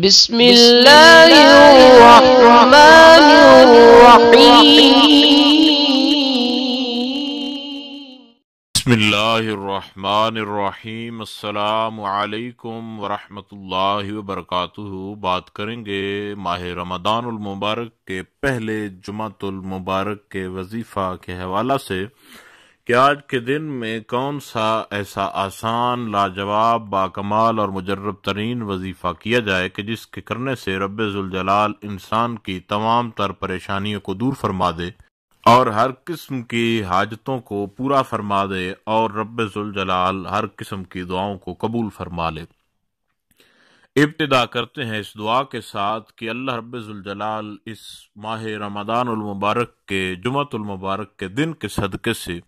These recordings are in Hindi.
بسم الله الرحمن الرحيم بسم الله الرحمن الرحيم السلام عليكم ورحمة الله وبركاته بات کریں گے ماہ رمضان المبارک کے پہلے جمعت المبارک کے وظیفہ کے حوالہ سے कि आज के दिन में कौन सा ऐसा आसान लाजवाब बाकमाल और मुजरब तरीन वजीफ़ा किया जाए कि जिसके करने से रबाल इंसान की तमाम तर परेशानियों को दूर फरमा दे और हर किस्म की हाजतों को पूरा फरमा दे और रबाल हर किस्म की दुआओं को कबूल फरमा ले इब्तदा करते हैं इस दुआ के साथ कि अल्लाह रबाल इस माह रमदानमबारक के जुमतुलमबारक के दिन के सदक़े से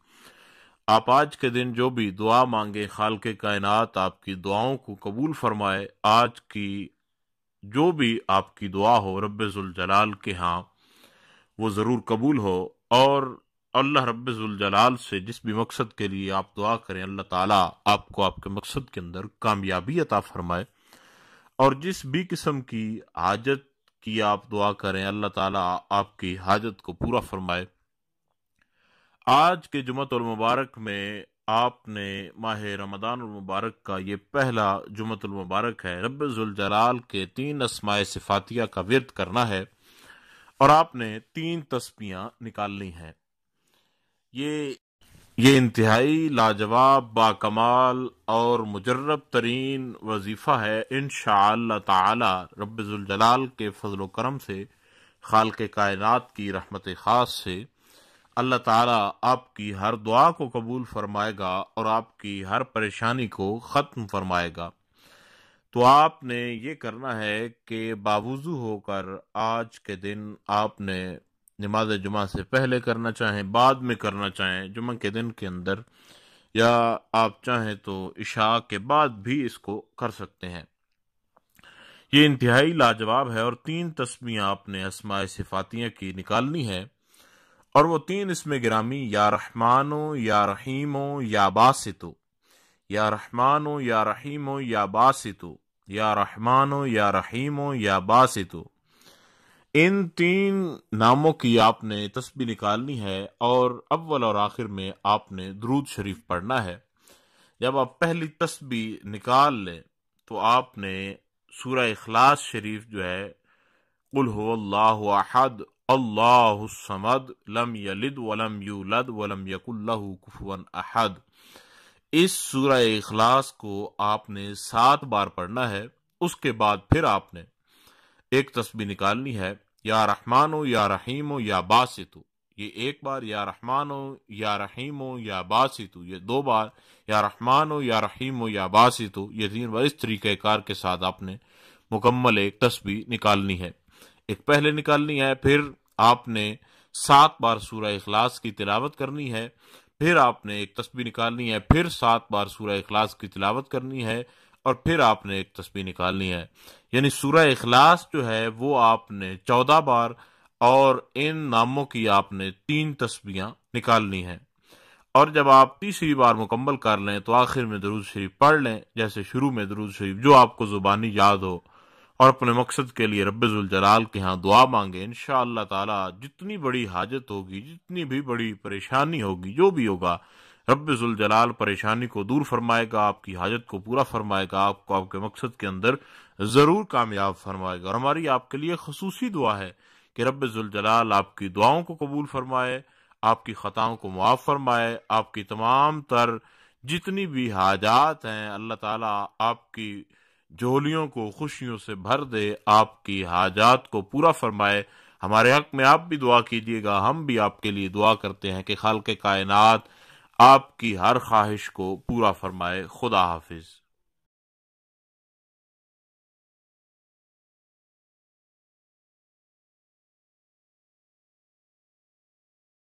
आप आज के दिन जो भी दुआ मांगे खाल के कायनात आपकी दुआओं को कबूल फरमाए आज की जो भी आपकी दुआ हो रबाल के यहाँ वो ज़रूर कबूल हो और अल्लाह रबाल से जिस भी मकसद के लिए आप दुआ करें अल्लाह ताला आपको आपके मकसद के अंदर कामयाबी अता फरमाए और जिस भी किस्म की हाजत की आप दुआ करें अल्लाह ताला आपकी हाजत को पूरा फरमाए आज के जुमत और मुबारक में आपने माह रमदान मुबारक का ये पहला जुमत मुबारक है जलाल के तीन असमाय सिफातिया का व्यर्थ करना है और आपने तीन तस्बियाँ निकालनी हैं ये ये इंतहाई लाजवाब बाकमाल और मुजर्रब तरीन वजीफ़ा है इन ताला जलाल के फजल करम से खाल के कायनात की रहमत ख़ास से अल्लाह ताला आपकी हर दुआ को कबूल फरमाएगा और आपकी हर परेशानी को ख़त्म फरमाएगा तो आपने ये करना है कि बावजू होकर आज के दिन आपने नमाज जुमा से पहले करना चाहें बाद में करना चाहें जुमा के दिन के अंदर या आप चाहें तो इशा के बाद भी इसको कर सकते हैं ये इंतहाई लाजवाब है और तीन तस्वीर आपने असमाय सिफातियाँ की निकालनी है और वो तीन इसमें गिरामी या रहमानो या रहीमो या बासितो या रहमानो या रहीमो या बासितो या रहमानो या रहीमो या बासितो इन तीन नामों की आपने तस्बी निकालनी है और अव्वल और आखिर में आपने दरूद शरीफ पढ़ना है जब आप पहली तस्बी निकाल लें तो आपने सूर्य अखलास शरीफ जो है कुल अहद अल्लाहमद लम यलिद वलम यूलद वलम यकुल्लहु कुफवन अहद इस सूरह इखलास को आपने सात बार पढ़ना है उसके बाद फिर आपने एक तस्वीर निकालनी है या रहमानो या रहीमो या बासितु ये एक बार या रहमानो या रहीमो या बासितु ये दो बार या रहमानो या रहीमो या बासितु ये तीन बार इस तरीक़ार के साथ आपने मुकम्मल एक तस्वीर निकालनी है एक पहले निकालनी है फिर आपने सात बार सूर्य इखलास की तिलावत करनी है फिर आपने एक तस्वीर निकालनी है फिर सात बार सूर्य इखलास की तिलावत करनी है और फिर आपने एक तस्वीर निकालनी है यानी सूर्य इखलास जो है वो आपने चौदह बार और इन नामों की आपने तीन तस्बियां निकालनी हैं और जब आप तीसरी बार मुकम्मल कर लें तो आखिर में दरूद शरीफ पढ़ लें जैसे शुरू में दरूद शरीफ जो आपको ज़ुबानी याद हो और अपने मकसद के लिए रबाल के यहाँ दुआ मांगे इन शाह जितनी बड़ी हाजत होगी जितनी भी बड़ी परेशानी होगी जो भी होगा रबाल परेशानी को दूर फरमाएगा आपकी हाजत को पूरा फरमाएगा आपको आपके मकसद के अंदर ज़रूर कामयाब फरमाएगा और हमारी आपके लिए खसूसी दुआ है कि रबाल आपकी दुआओं को कबूल फरमाए आपकी ख़ताओं को मुआफ़ फरमाए आपकी तमाम तर जितनी भी हाजात हैं अल्लाह ताला आपकी झोलियों को खुशियों से भर दे आपकी हाजात को पूरा फरमाए हमारे हक में आप भी दुआ कीजिएगा हम भी आपके लिए दुआ करते हैं कि खाल के कायनात आपकी हर ख्वाहिश को पूरा फरमाए खुदा हाफिज़